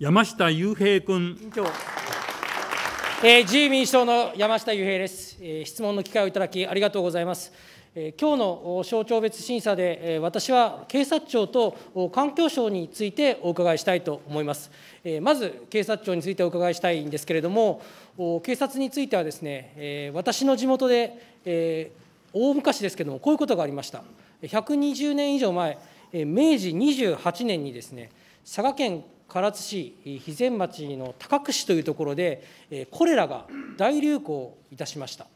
山下雄平君。えー、自由民主党の山下雄平です、えー。質問の機会をいただきありがとうございます。えー、今日の省庁別審査で、えー、私は警察庁と環境省についてお伺いしたいと思います。えー、まず警察庁についてお伺いしたいんですけれども、警察についてはですね、えー、私の地元で、えー、大昔ですけれども、こういうことがありました。120年以上前、明治28年にですね、佐賀県唐津市肥前町の高久市というところで、コレラが大流行いたしました。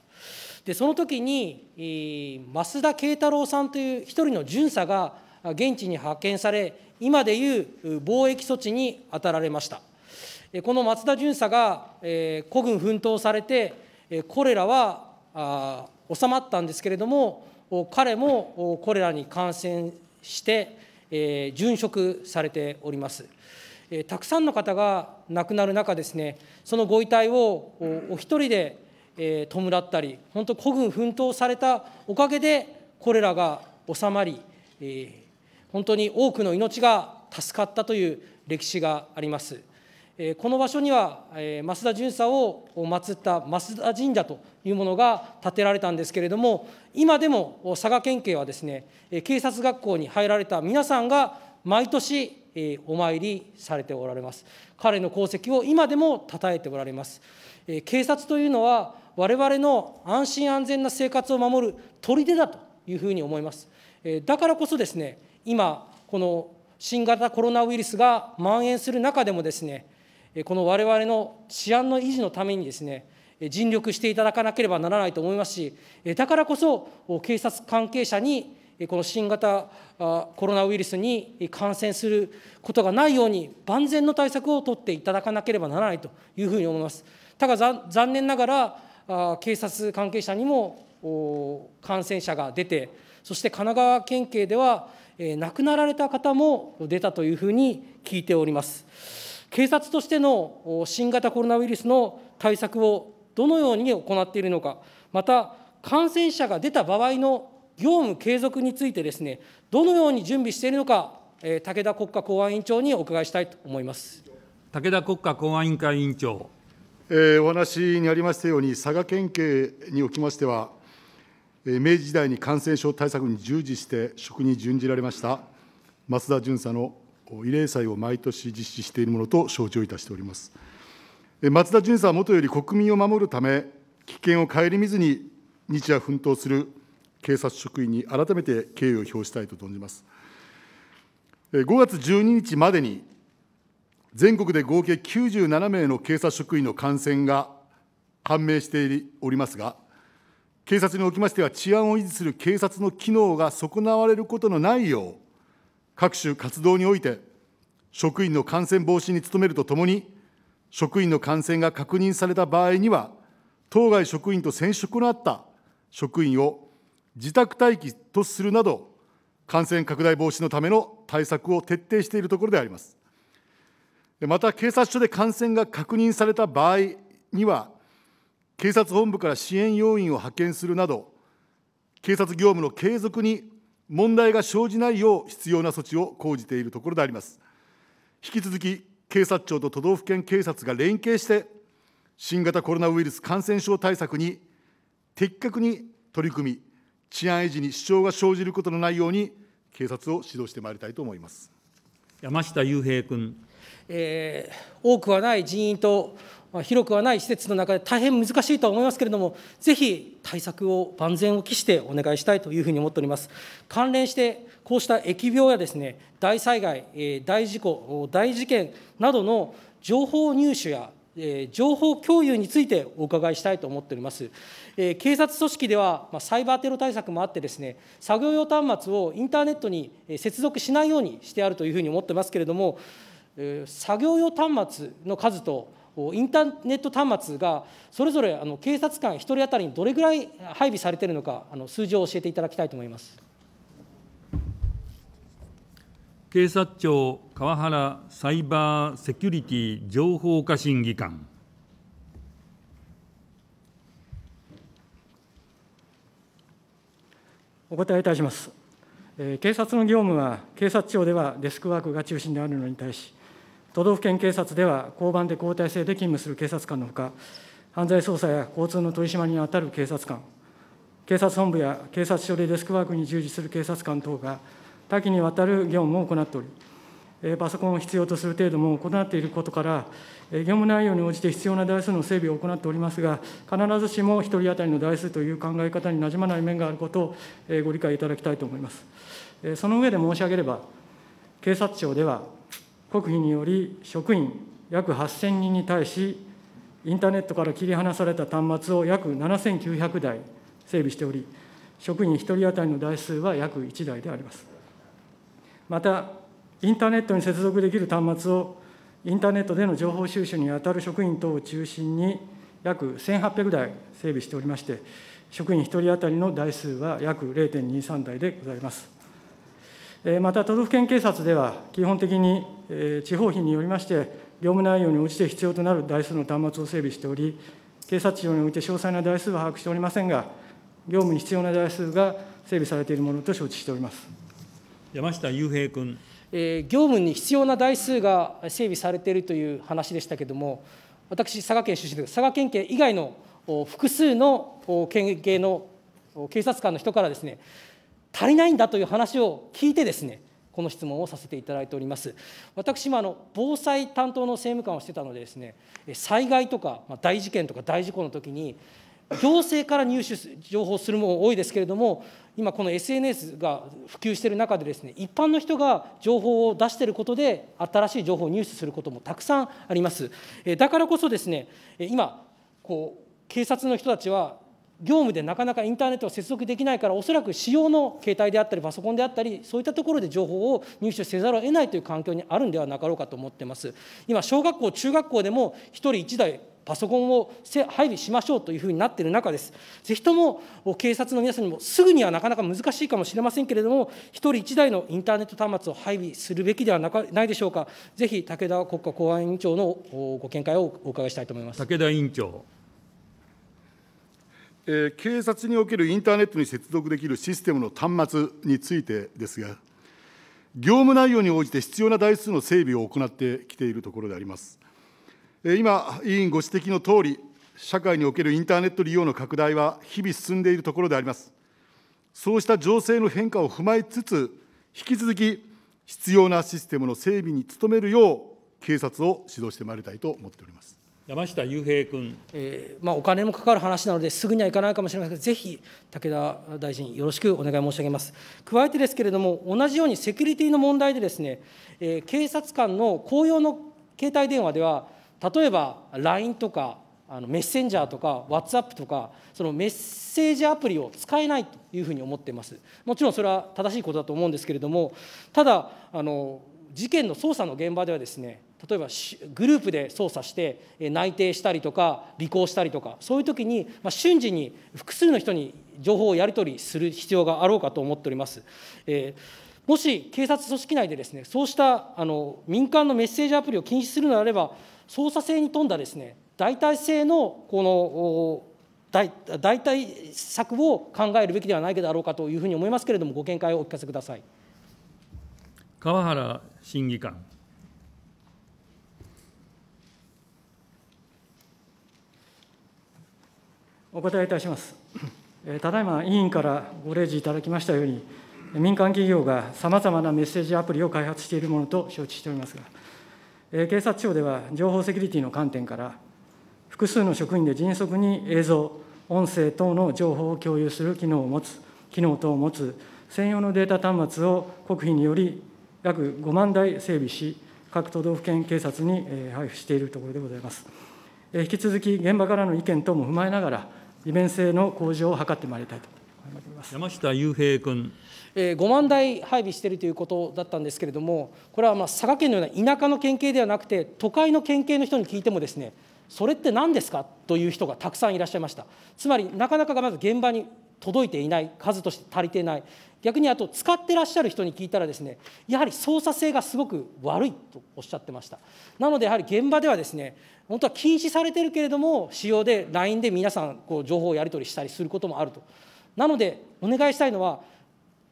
でその時に増田慶太郎さんという一人の巡査が現地に派遣され今でいう貿易措置に当たられましたこの増田巡査が孤軍奮闘されてコレラは収まったんですけれども彼もコレラに感染して殉職されております。えたくさんの方が亡くなる中ですねそのご遺体をお一人で、え弔ったり本当孤軍奮闘されたおかげでこれらが収まり、え本当に多くの命が助かったという歴史があります。この場所には、増田巡査を祀った増田神社というものが建てられたんですけれども、今でも佐賀県警はですね、警察学校に入られた皆さんが毎年、お参りされておられます。彼の功績を今でも称えておられます。警察というのは、我々の安心安全な生活を守る砦だというふうに思います。だからこそですね、今、この新型コロナウイルスが蔓延する中でもですね、この我々の治安の維持のためにですね、尽力していただかなければならないと思いますし、だからこそ警察関係者にこの新型コロナウイルスに感染することがないように、万全の対策を取っていただかなければならないというふうに思います。ただ、残念ながら、警察関係者にも感染者が出て、そして神奈川県警では、亡くなられた方も出たというふうに聞いております。警察としての新型コロナウイルスの対策をどのように行っているのか、また、感染者が出た場合の業務継続についてですね、どのように準備しているのか、武田国家公安委員長にお伺いしたいと思います武田国家公安委員会委員長。えー、お話にありましたように、佐賀県警におきましては、明治時代に感染症対策に従事して職に準じられました増田巡査の慰霊祭を毎年実施しているものと承知をいたしております。松田巡査はもとより国民を守るため、危険を顧みずに日夜奮闘する警察職員に改めて敬意を表したいと存じます。5月12日までに、全国で合計97名の警察職員の感染が判明しておりますが、警察におきましては、治安を維持する警察の機能が損なわれることのないよう、各種活動において、職員の感染防止に努めるとともに、職員の感染が確認された場合には、当該職員と染色のあった職員を自宅待機とするなど、感染拡大防止のための対策を徹底しているところであります。また、警察署で感染が確認された場合には、警察本部から支援要員を派遣するなど、警察業務の継続に問題が生じないよう必要な措置を講じているところであります。引き続き、警察庁と都道府県警察が連携して、新型コロナウイルス感染症対策に的確に取り組み、治安維持に支障が生じることのないように、警察を指導してまいりたいと思います山下雄平君、えー、多くはない人員と、ま広くはない施設の中で大変難しいとは思いますけれども、ぜひ対策を万全を期してお願いしたいというふうに思っております。関連してこうした疫病やですね大災害、大事故、大事件などの情報入手や情報共有についてお伺いしたいと思っております。警察組織では、サイバーテロ対策もあってです、ね、作業用端末をインターネットに接続しないようにしてあるというふうに思ってますけれども、作業用端末の数と、インターネット端末がそれぞれ警察官1人当たりにどれぐらい配備されているのか、数字を教えていただきたいと思います。警察庁川原サイバーセキュリティ情報化審議官お答えいたします。警察の業務は、警察庁ではデスクワークが中心であるのに対し、都道府県警察では交番で交代制で勤務する警察官のほか、犯罪捜査や交通の取り締まりに当たる警察官、警察本部や警察署でデスクワークに従事する警察官等が、多岐にわたる業務を行っており、パソコンを必要とする程度も行っていることから、業務内容に応じて必要な台数の整備を行っておりますが、必ずしも1人当たりの台数という考え方になじまない面があることをご理解いただきたいと思います。その上で申し上げれば、警察庁では、国費により職員約8000人に対し、インターネットから切り離された端末を約7900台整備しており、職員1人当たりの台数は約1台であります。また、インターネットに接続できる端末をインターネットでの情報収集に当たる職員等を中心に約1800台整備しておりまして、職員1人当たりの台数は約0.23台でございます。また、都道府県警察では、基本的に地方費によりまして、業務内容に応じて必要となる台数の端末を整備しており、警察庁において詳細な台数は把握しておりませんが、業務に必要な台数が整備されているものと承知しております。山下雄平君。えー、業務に必要な台数が整備されているという話でしたけれども、私、佐賀県出身で佐賀県警以外の複数の県警の警察官の人からですね、足りないんだという話を聞いてですね、この質問をさせていただいております。私もあの防災担当の政務官をしてたのでですね、災害とか、ま大事件とか大事故の時に、行政から入手情報するも多いですけれども、今、この SNS が普及している中でです、ね、一般の人が情報を出していることで、新しい情報を入手することもたくさんあります。だからこそです、ね、今こう、警察の人たちは、業務でなかなかインターネットを接続できないから、おそらく使用の携帯であったり、パソコンであったり、そういったところで情報を入手せざるを得ないという環境にあるんではなかろうかと思ってます。今、小学校、中学校でも1人1台パソコンを配備しましょうというふうになっている中です。ぜひとも警察の皆さんにも、すぐにはなかなか難しいかもしれませんけれども、1人1台のインターネット端末を配備するべきではなかないでしょうか、ぜひ武田国家公安委員長のご見解をお伺いしたいと思います武田委員長。えー、警察におけるインターネットに接続できるシステムの端末についてですが、業務内容に応じて必要な台数の整備を行ってきているところであります。今、委員ご指摘のとおり、社会におけるインターネット利用の拡大は日々進んでいるところであります。そうした情勢の変化を踏まえつつ、引き続き必要なシステムの整備に努めるよう、警察を指導してまいりたいと思っております。山下雄平君、えーまあ、お金もかかる話なので、すぐにはいかないかもしれませんが、ぜひ武田大臣、よろしくお願い申し上げます。加えてですけれども、同じようにセキュリティの問題でです、ね、えー、警察官の公用の携帯電話では、例えば LINE とかあのメッセンジャーとか WhatsApp とかそのメッセージアプリを使えないというふうに思っていますもちろんそれは正しいことだと思うんですけれどもただあの事件の捜査の現場ではですね例えばグループで捜査して内定したりとか尾行したりとかそういう時に瞬時に複数の人に情報をやり取りする必要があろうかと思っております。えーもし警察組織内でです、ね、そうしたあの民間のメッセージアプリを禁止するのであれば、捜査性に富んだです、ね、代替性のこの代替策を考えるべきではないだろうかというふうに思いますけれども、ご見解をお聞かせください川原審議官。お答えいたします。ただいま委員からご例示いただきましたように、民間企業がさまざまなメッセージアプリを開発しているものと承知しておりますが、警察庁では情報セキュリティの観点から、複数の職員で迅速に映像、音声等の情報を共有する機能を持つ、機能等を持つ専用のデータ端末を国費により約5万台整備し、各都道府県警察に配布しているところでございます。引き続き現場からの意見等も踏まえながら、利便性の向上を図ってまいりたいと思います山下雄平君。5万台配備しているということだったんですけれども、これはま佐賀県のような田舎の県警ではなくて、都会の県警の人に聞いてもですね、それって何ですかという人がたくさんいらっしゃいました。つまり、なかなかがまず現場に届いていない、数として足りていない、逆にあと、使ってらっしゃる人に聞いたら、ですねやはり操作性がすごく悪いとおっしゃってました。なので、やはり現場では、ですね本当は禁止されてるけれども、使用で LINE で皆さん、情報をやり取りしたりすることもあると。なので、お願いしたいのは、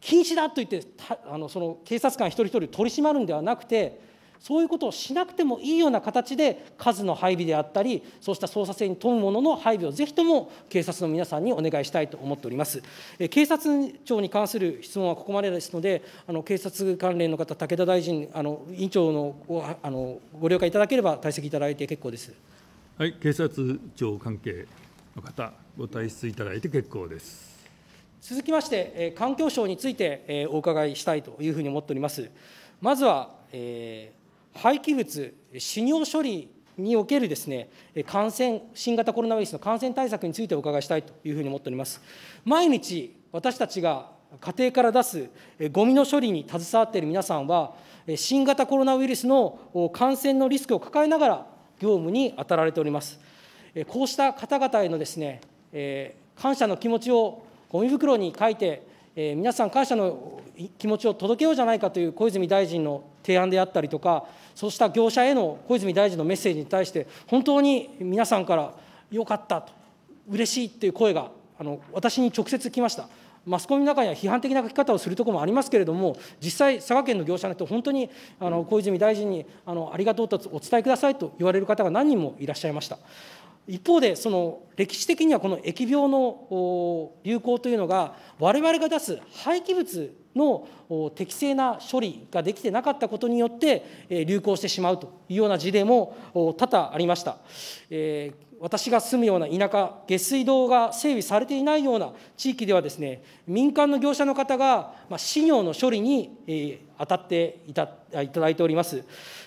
禁止だと言ってあのその警察官一人一人取り締まるんではなくてそういうことをしなくてもいいような形で数の配備であったりそうした捜査性に富むものの配備をぜひとも警察の皆さんにお願いしたいと思っております警察庁に関する質問はここまでですのであの警察関連の方武田大臣あの委員長のあのご了解いただければ退席いただいて結構ですはい警察庁関係の方ご退出いただいて結構です続きまして、え環境省について、えお伺いしたいというふうに思っております。まずは、え廃棄物、飼料処理におけるですね、感染、新型コロナウイルスの感染対策についてお伺いしたいというふうに思っております。毎日、私たちが家庭から出すゴミの処理に携わっている皆さんは、新型コロナウイルスの感染のリスクを抱えながら、業務に当たられております。こうした方々へのですね、感謝の気持ちをゴミ袋に書いて、えー、皆さん感謝の気持ちを届けようじゃないかという小泉大臣の提案であったりとか、そうした業者への小泉大臣のメッセージに対して、本当に皆さんからよかったと、嬉しいという声があの私に直接来ました。マスコミの中には批判的な書き方をするところもありますけれども、実際、佐賀県の業者の人、本当にあの小泉大臣にあのありがとうとお伝えくださいと言われる方が何人もいらっしゃいました。一方でその歴史的にはこの疫病の流行というのが我々が出す廃棄物の適正な処理ができてなかったことによって流行してしまうというような事例も多々ありました。えー私が住むような田舎、下水道が整備されていないような地域ではですね、民間の業者の方が、まあ、資料の処理に、えー、当たっていたいただいております。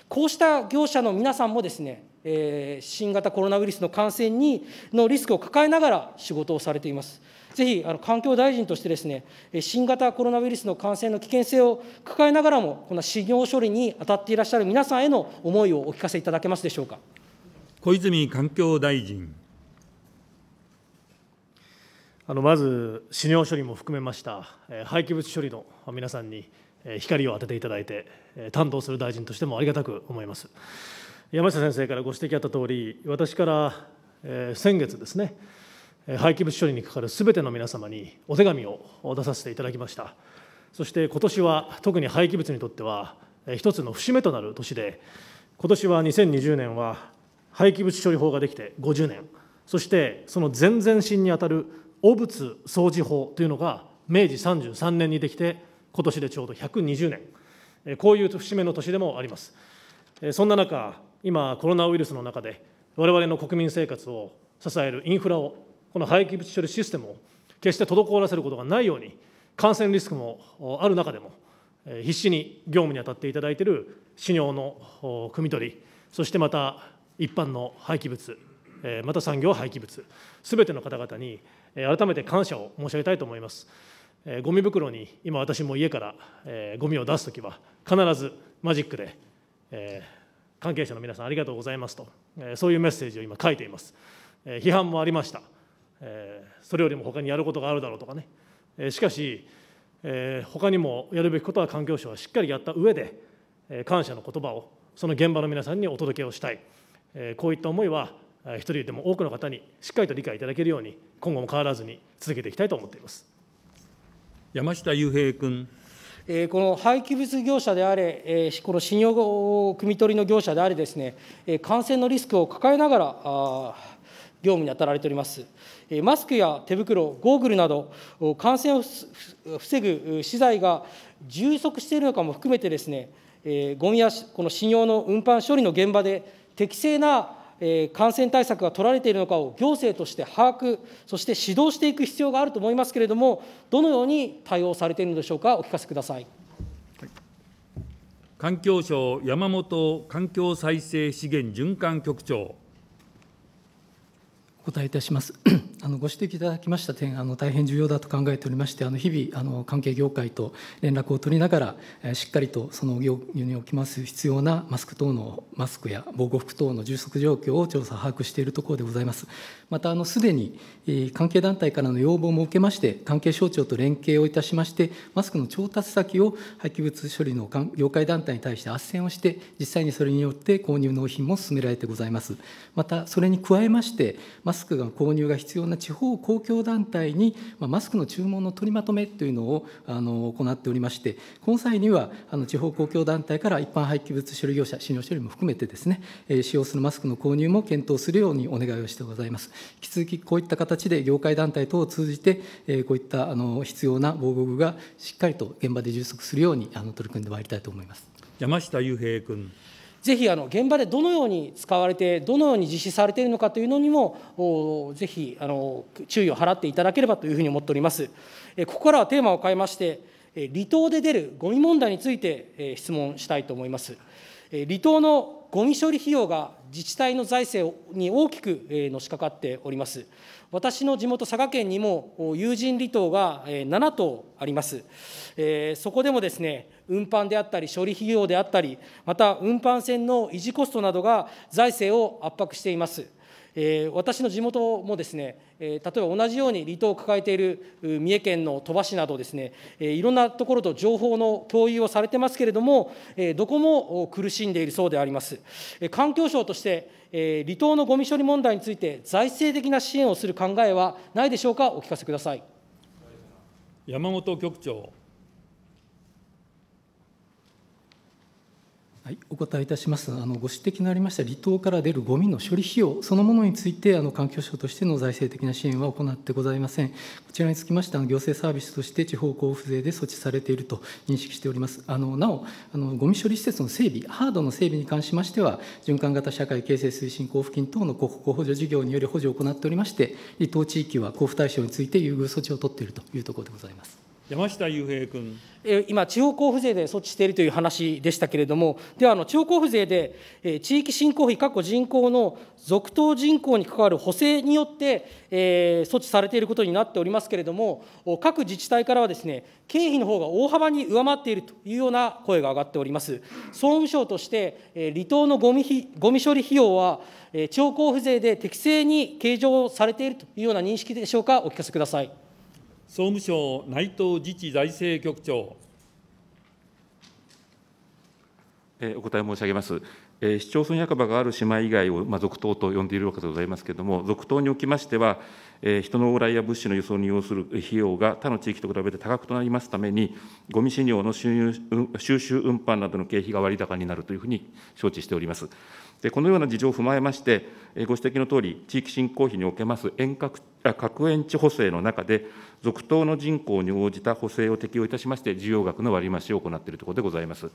こうした業者の皆さんもですね、えー、新型コロナウイルスの感染にのリスクを抱えながら仕事をされています。ぜひあの環境大臣としてですね、新型コロナウイルスの感染の危険性を抱えながらも、この資料処理に当たっていらっしゃる皆さんへの思いをお聞かせいただけますでしょうか。小泉環境大臣。あのまず、資料処理も含めました、廃棄物処理の皆さんに光を当てていただいて、担当する大臣としてもありがたく思います。山下先生からご指摘あったとおり、私から、えー、先月ですね、廃棄物処理にかかるすべての皆様にお手紙を出させていただきました。そして今年は特に廃棄物にとっては、一つの節目となる年で、今年は2020年は廃棄物処理法ができて50年、そしてその前々身にあたる汚物掃除法というのが明治33年にできて、今年でちょうど120年、こういう節目の年でもあります。そんな中、今、コロナウイルスの中で、我々の国民生活を支えるインフラを、この廃棄物処理システムを決して滞らせることがないように、感染リスクもある中でも、必死に業務に当たっていただいている資料の汲み取り、そしてまた一般の廃棄物、また産業廃棄物、すべての方々に改めて感謝を申し上げたいと思います。ゴミ袋に今、私も家からゴミを出すときは、必ずマジックで関係者の皆さんありがとうございますと、えー、そういうメッセージを今書いています、えー、批判もありました、えー、それよりも他にやることがあるだろうとかね、えしかし、えー、他にもやるべきことは環境省はしっかりやった上で、え感謝の言葉をその現場の皆さんにお届けをしたい、えこういった思いは一人でも多くの方にしっかりと理解いただけるように今後も変わらずに続けていきたいと思っています山下雄平君。この廃棄物業者であれ、この信用組み取りの業者であれですね、感染のリスクを抱えながら、業務に当たられております。マスクや手袋、ゴーグルなど、感染を防ぐ資材が充足しているのかも含めてですね、ゴミやこの信用の運搬処理の現場で適正な感染対策が取られているのかを行政として把握、そして指導していく必要があると思いますけれども、どのように対応されているのでしょうか、お聞かせください。環境省山本環境再生資源循環局長。お答えいたします あのご指摘いただきました点あの大変重要だと考えておりましてあの日々あの関係業界と連絡を取りながら、えー、しっかりとその業務におきます必要なマスク等のマスクや防護服等の充足状況を調査把握しているところでございますまたあのすでに、えー、関係団体からの要望も受けまして関係省庁と連携をいたしましてマスクの調達先を廃棄物処理の業界団体に対して斡旋をして実際にそれによって購入納品も進められてございますまたそれに加えましてスクが購入が必要な地方公共団体に、マスクの注文の取りまとめというのをあの行っておりまして、この際には、あの地方公共団体から一般廃棄物処理業者、信用処理も含めてですね、使用するマスクの購入も検討するようにお願いをしてございます。引き続きこういった形で業界団体等を通じて、こういったあの必要な防護具がしっかりと現場で充足するようにあの取り組んでまいりたいと思います。山下雄平君。ぜひあの現場でどのように使われて、どのように実施されているのかというのにも、ぜひあの注意を払っていただければというふうに思っております。ここからはテーマを変えまして、離島で出るごみ問題について質問したいと思います。離島のごみ処理費用が自治体の財政に大きくのしかかっております。私の地元、佐賀県にも有人離島が7島あります。そこでもですね、運搬であったり、処理費用であったり、また運搬船の維持コストなどが財政を圧迫しています。私の地元もですね、え例えば同じように離島を抱えている三重県の鳥羽市などですね、えいろんなところと情報の共有をされてますけれども、えどこも苦しんでいるそうであります。え環境省として、え離島のごみ処理問題について財政的な支援をする考えはないでしょうか、お聞かせください。山本局長はい、お答えいたしますあのご指摘のありました離島から出るごみの処理費用そのものについてあの環境省としての財政的な支援は行ってございませんこちらにつきまして行政サービスとして地方交付税で措置されていると認識しておりますあのなおあのごみ処理施設の整備ハードの整備に関しましては循環型社会形成推進交付金等の国庫補助事業により補助を行っておりまして離島地域は交付対象について優遇措置を取っているというところでございます山下雄平君。今、地方交付税で措置しているという話でしたけれども、では、あの地方交付税で、え地域振興費、過去人口の続投人口に関わる補正によって、えー、措置されていることになっておりますけれども、各自治体からはですね、経費の方が大幅に上回っているというような声が上がっております。総務省として、え離島のゴミゴミ処理費用は、え地方交付税で適正に計上されているというような認識でしょうか、お聞かせください。総務省内藤自治財政局長。お答え申し上げます。市町村役場がある島以外を、ま続投と呼んでいるわけでございますけれども、続投におきましては、人の往来や物資の輸送に要する費用が他の地域と比べて多額となりますために、ごみ資料の収収集運搬などの経費が割高になるというふうに承知しております。このような事情を踏まえまして、ご指摘のとおり、地域振興費におけます遠隔各園地補正の中で、続投の人口に応じた補正を適用いたしまして、需要額の割増しを行っているところでございます。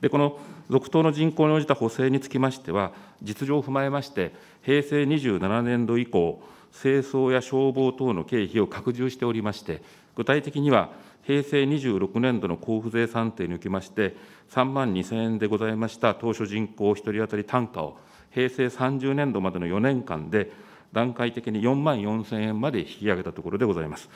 でこの続投の人口に応じた補正につきましては、実情を踏まえまして、平成27年度以降、清掃や消防等の経費を拡充しておりまして、具体的には、平成26年度の交付税算定におきまして、3万2000円でございました当初人口1人当たり単価を、平成30年度までの4年間で、段階的に4万4000円まで引き上げたところでございます。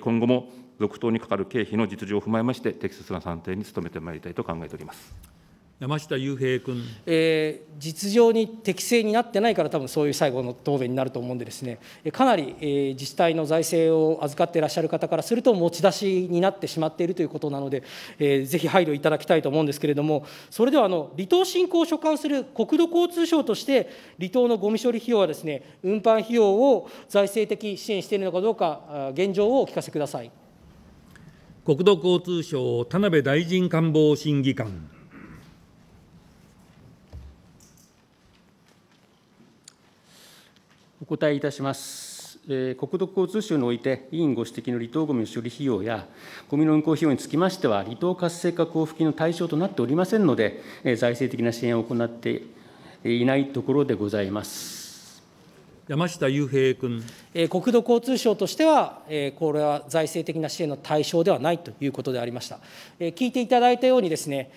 今後も続投にかかる経費の実情を踏まえまして、適切な算定に努めてまいりたいと考えております。山下雄平君、えー、実情に適正になってないから、多分そういう最後の答弁になると思うんで、ですねかなり、えー、自治体の財政を預かっていらっしゃる方からすると、持ち出しになってしまっているということなので、えー、ぜひ配慮いただきたいと思うんですけれども、それではあの離島振興を所管する国土交通省として、離島のごみ処理費用はです、ね、運搬費用を財政的支援しているのかどうか、現状をお聞かせください。国土交通省田辺大臣官房審議官。答えいたします。え国土交通省において、委員ご指摘の離島ごみの処理費用や、ごみの運行費用につきましては、離島活性化交付金の対象となっておりませんので、え財政的な支援を行っていないところでございます。山下雄平君。国土交通省としては、これは財政的な支援の対象ではないということでありました。聞いていただいたようにですね、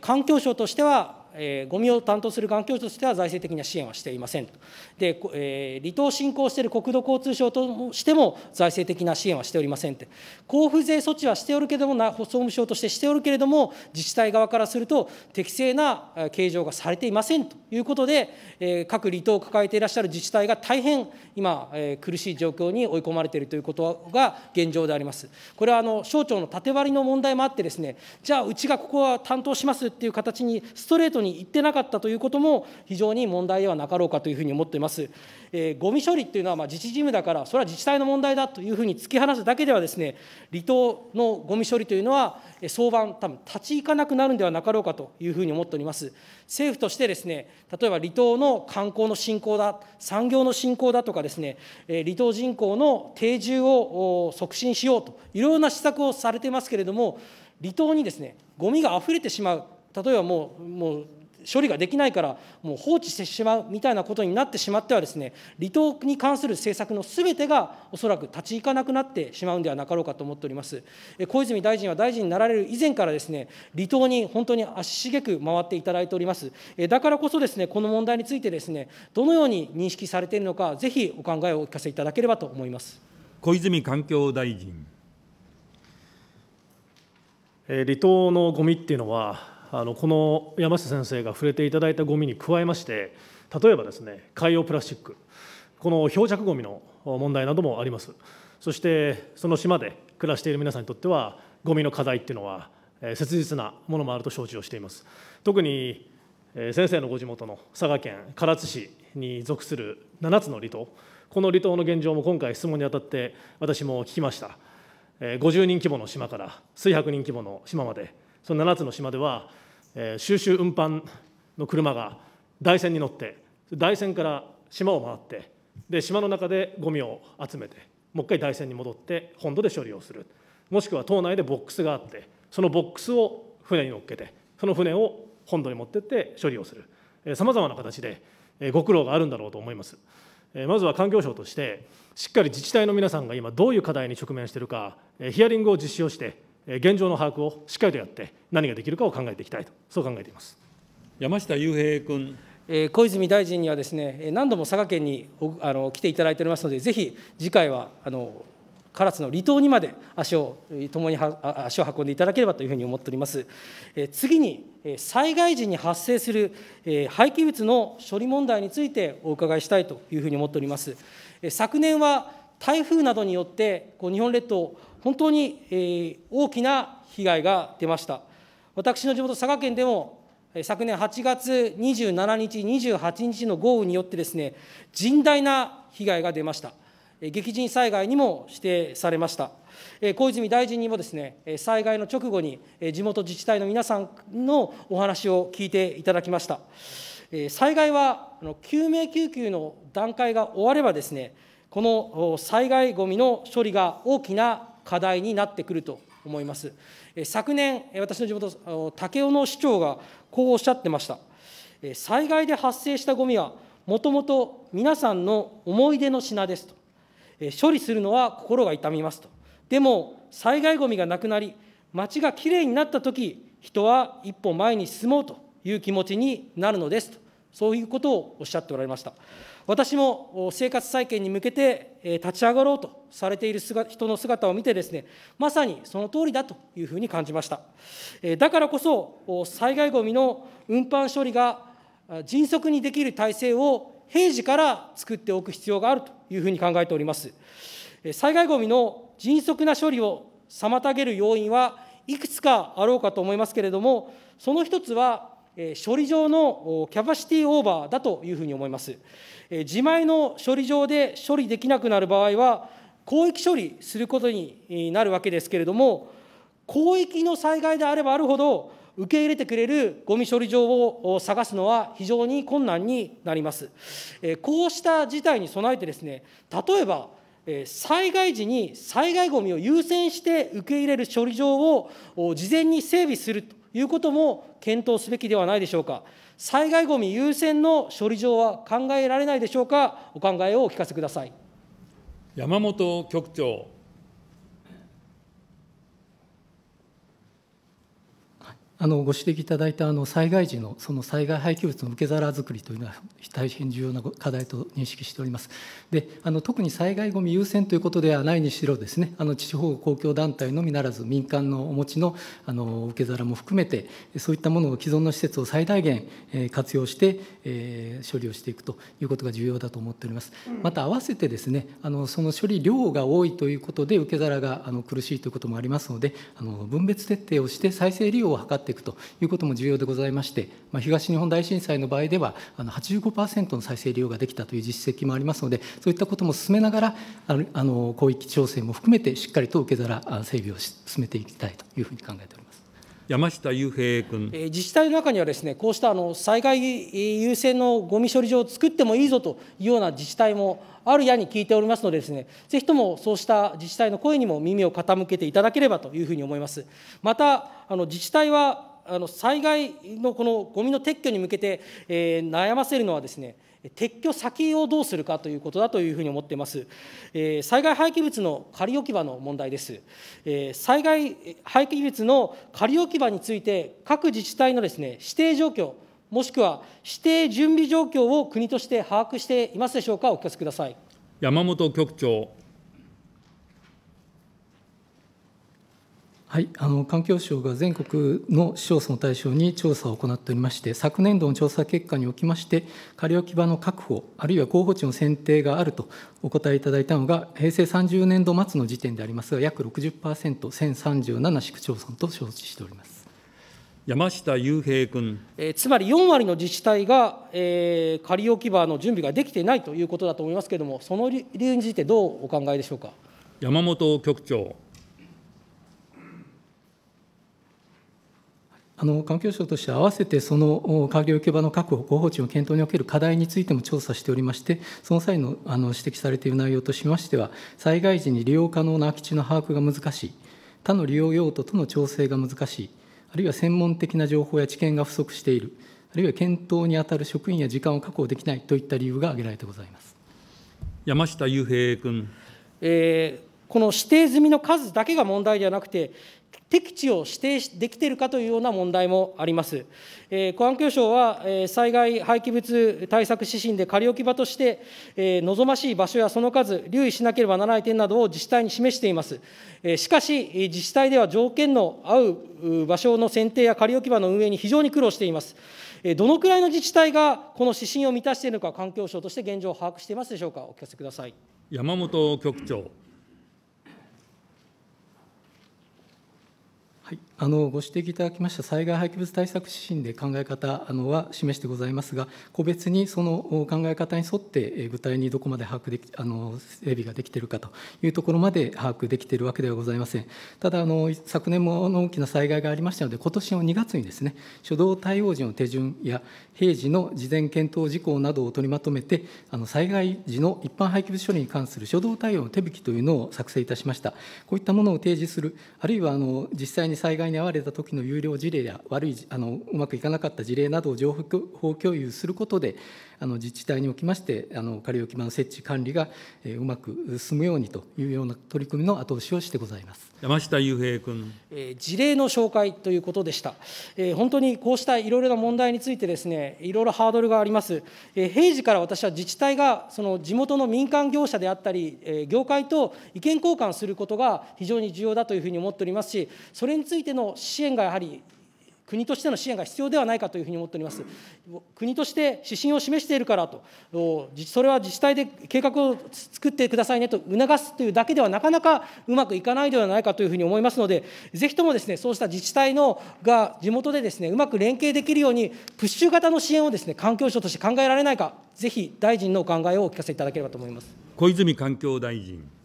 環境省としては、えー、ゴミを担当する環境省としては財政的な支援はしていませんと。で、えー、離島を進行している国土交通省としても財政的な支援はしておりませんって。交付税措置はしておるけれども、総務省としてしておるけれども、自治体側からすると適正な計上がされていませんということで、えー、各離島を抱えていらっしゃる自治体が大変今、えー、苦しい状況に追い込まれているということが現状であります。これはあの省庁の縦割りの問題もあってですね、じゃあうちがここは担当しますっていう形にストレートトに行ってなかったということも、非常に問題ではなかろうかというふうに思っています。えー、ゴミ処理っていうのはまあ自治事務だから、それは自治体の問題だというふうに突き放すだけではです、ね、離島のゴミ処理というのは、早晩、多分立ち行かなくなるんではなかろうかというふうに思っております。政府としてです、ね、例えば離島の観光の振興だ、産業の振興だとかです、ね、離島人口の定住を促進しようと、いろいろな施策をされてますけれども、離島にですね、ゴミがあふれてしまう例えばもうもう処理ができないからもう放置してしまうみたいなことになってしまってはですね離島に関する政策のすべてがおそらく立ち行かなくなってしまうんではなかろうかと思っております小泉大臣は大臣になられる以前からですね離島に本当に足しげく回っていただいておりますだからこそですねこの問題についてですねどのように認識されているのかぜひお考えをお聞かせいただければと思います小泉環境大臣離島のゴミっていうのはあのこの山下先生が触れていただいたごみに加えまして例えばですね海洋プラスチックこの漂着ごみの問題などもありますそしてその島で暮らしている皆さんにとってはごみの課題っていうのは切実なものもあると承知をしています特に先生のご地元の佐賀県唐津市に属する7つの離島この離島の現状も今回質問にあたって私も聞きました50人規模の島から数百人規模の島までその7つの島では、えー、収集運搬の車が台船に乗って台船から島を回ってで島の中でゴミを集めてもう一回台船に戻って本土で処理をするもしくは島内でボックスがあってそのボックスを船に乗っけてその船を本土に持ってって処理をするさまざまな形でご苦労があるんだろうと思います。まずは環境省としてしっかり自治体の皆さんが今どういう課題に直面しているかヒアリングを実施をして現状の把握をしっかりとやって、何ができるかを考えていきたいと、そう考えています山下雄平君。小泉大臣にはですね、何度も佐賀県にあの来ていただいておりますので、ぜひ次回はあの唐津の離島にまで足を共に足を運んでいただければというふうに思っております。次に、災害時に発生する廃棄物の処理問題についてお伺いしたいというふうに思っております。昨年は台風などによってこう日本列島、本当に、えー、大きな被害が出ました。私の地元、佐賀県でも昨年8月27日、28日の豪雨によってですね、甚大な被害が出ました。激甚災害にも指定されました。小泉大臣にもですね、災害の直後に地元自治体の皆さんのお話を聞いていただきました。災害は救命救急の段階が終わればですね、この災害ごみの処理が大きな課題になってくると思います。昨年、私の地元、武雄の市長がこうおっしゃってました。災害で発生したごみは、もともと皆さんの思い出の品ですと、処理するのは心が痛みますと、でも災害ごみがなくなり、街がきれいになったとき、人は一歩前に進もうという気持ちになるのですとそういうことをおっしゃっておられました。私も生活再建に向けて立ち上がろうとされている人の姿を見てですね、まさにその通りだというふうに感じました。だからこそ、災害ごみの運搬処理が迅速にできる体制を平時から作っておく必要があるというふうに考えております。災害ごみの迅速な処理を妨げる要因はいくつかあろうかと思いますけれども、その一つは処理場のキャパシティオーバーだというふうに思います。自前の処理場で処理できなくなる場合は、広域処理することになるわけですけれども、広域の災害であればあるほど、受け入れてくれるごみ処理場を探すのは非常に困難になります。こうした事態に備えてですね、例えば、災害時に災害ごみを優先して受け入れる処理場を事前に整備するということも検討すべきではないでしょうか。災害ごみ優先の処理場は考えられないでしょうか、お考えをお聞かせください。山本局長あのご指摘いただいたあの災害時のその災害廃棄物の受け皿作りというのは大変重要な課題と認識しております。であの特に災害ごみ優先ということではないにしろですねあの地方公共団体のみならず民間のお持ちのあの受け皿も含めてそういったものを既存の施設を最大限活用して、え処理をしていくということが重要だと思っております。また合わせてですねあのその処理量が多いということで受け皿があの苦しいということもありますのであの分別徹底をして再生利用を図ってていくということも重要でございまして、まあ、東日本大震災の場合では、あの85%の再生利用ができたという実績もありますので、そういったことも進めながら、あの広域調整も含めて、しっかりと受け皿整備を進めていきたいというふうに考えております。山下雄平君。え自治体の中にはですね、こうしたあの災害優先のゴミ処理場を作ってもいいぞというような自治体もあるやに聞いておりますのでですね、ぜひともそうした自治体の声にも耳を傾けていただければというふうに思います。また、あの自治体はあの災害のこのゴミの撤去に向けて、えー、悩ませるのはですね、撤去先をどうするかということだというふうに思っています。え災害廃棄物の仮置き場の問題です。え災害廃棄物の仮置き場について、各自治体のです、ね、指定状況、もしくは指定準備状況を国として把握していますでしょうか、お聞かせください。山本局長はい、あの環境省が全国の市町村を対象に調査を行っておりまして、昨年度の調査結果におきまして、仮置き場の確保、あるいは候補地の選定があるとお答えいただいたのが、平成30年度末の時点でありますが、約60%、1037市区町村と承知しております山下雄平君、えー、つまり4割の自治体が、えー、仮置き場の準備ができていないということだと思いますけれども、その理由について、どうお考えでしょうか。山本局長あの環境省として合わせてその環境受け場の確保、広報地の検討における課題についても調査しておりまして、その際のあの指摘されている内容としましては、災害時に利用可能な空き地の把握が難しい、他の利用用途との調整が難しい、あるいは専門的な情報や知見が不足している、あるいは検討に当たる職員や時間を確保できないといった理由が挙げられてございます山下雄平君。えーこの指定済みの数だけが問題ではなくて、適地を指定できているかというような問題もあります。えー、保安局省は、えー、災害廃棄物対策指針で仮置き場として、えー、望ましい場所やその数、留意しなければならない点などを自治体に示しています。えー、しかし、自治体では条件の合う場所の選定や仮置き場の運営に非常に苦労しています。えー、どのくらいの自治体がこの指針を満たしているのか、環境省として現状を把握していますでしょうか、お聞かせください。山本局長。はいあのご指摘いただきました災害廃棄物対策指針で考え方あのは示してございますが、個別にその考え方に沿って、具体にどこまで把握できあの整備ができているかというところまで把握できているわけではございません。ただあの、昨年も大きな災害がありましたので、今年の2月にですね、初動対応時の手順や平時の事前検討事項などを取りまとめて、あの災害時の一般廃棄物処理に関する初動対応の手引きというのを作成いたしました。こういったものを提示する、あるいはあの実際に災害害に遭われた時の優良事例や悪いあのうまくいかなかった事例などを情報共有することで、あの自治体におきましてあの仮置き場の設置管理が、えー、うまく進むようにというような取り組みの後押しをしてございます山下雄平君、えー、事例の紹介ということでした、えー、本当にこうしたいろいろな問題についてですねいろいろハードルがあります、えー、平時から私は自治体がその地元の民間業者であったり、えー、業界と意見交換することが非常に重要だというふうに思っておりますしそれについての支援がやはり国としての支援が必要ではないかというふうに思っております。国として指針を示しているからと、それは自治体で計画を作ってくださいねと促すというだけではなかなかうまくいかないではないかというふうに思いますので、ぜひともです、ね、そうした自治体のが地元でです、ね、うまく連携できるように、プッシュ型の支援をです、ね、環境省として考えられないか、ぜひ大臣のお考えをお聞かせいただければと思います小泉環境大臣。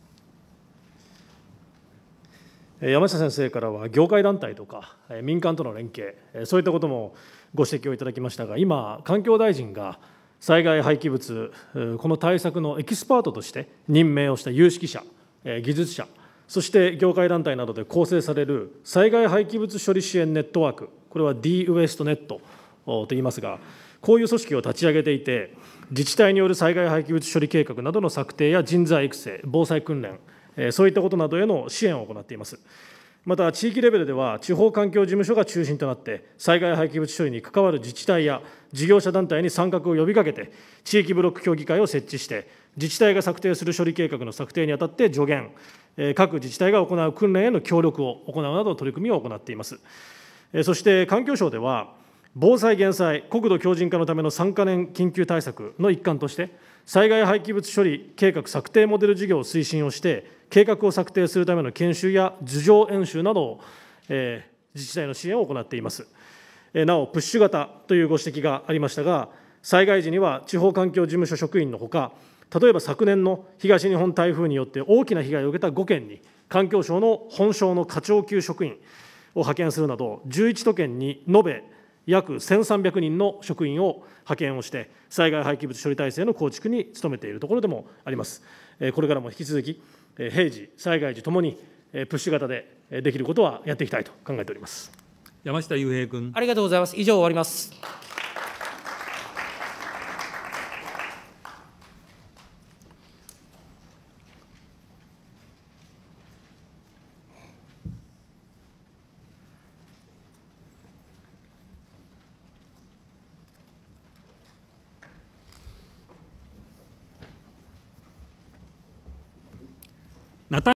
山下先生からは業界団体とか民間との連携そういったこともご指摘をいただきましたが今環境大臣が災害廃棄物この対策のエキスパートとして任命をした有識者技術者そして業界団体などで構成される災害廃棄物処理支援ネットワークこれは D ウエストネットと言いますがこういう組織を立ち上げていて自治体による災害廃棄物処理計画などの策定や人材育成防災訓練そういったことなどへの支援を行っています。また、地域レベルでは、地方環境事務所が中心となって、災害廃棄物処理に関わる自治体や事業者団体に参画を呼びかけて、地域ブロック協議会を設置して、自治体が策定する処理計画の策定にあたって助言、各自治体が行う訓練への協力を行うなどの取り組みを行っています。そして、環境省では、防災・減災、国土強靭化のための3か年緊急対策の一環として、災害廃棄物処理計画策定モデル事業を推進をして、計画を策定するための研修や図上演習などを、えー、自治体の支援を行っています。えー、なお、プッシュ型というご指摘がありましたが、災害時には地方環境事務所職員のほか、例えば昨年の東日本台風によって大きな被害を受けた5県に、環境省の本省の課長級職員を派遣するなど、11都県に延べ約1300人の職員を派遣をして、災害廃棄物処理体制の構築に努めているところでもあります。これからも引き続き、平時、災害時ともにプッシュ型でできることはやっていきたいと考えております山下雄平君。ありがとうございます。以上終わります。Наталья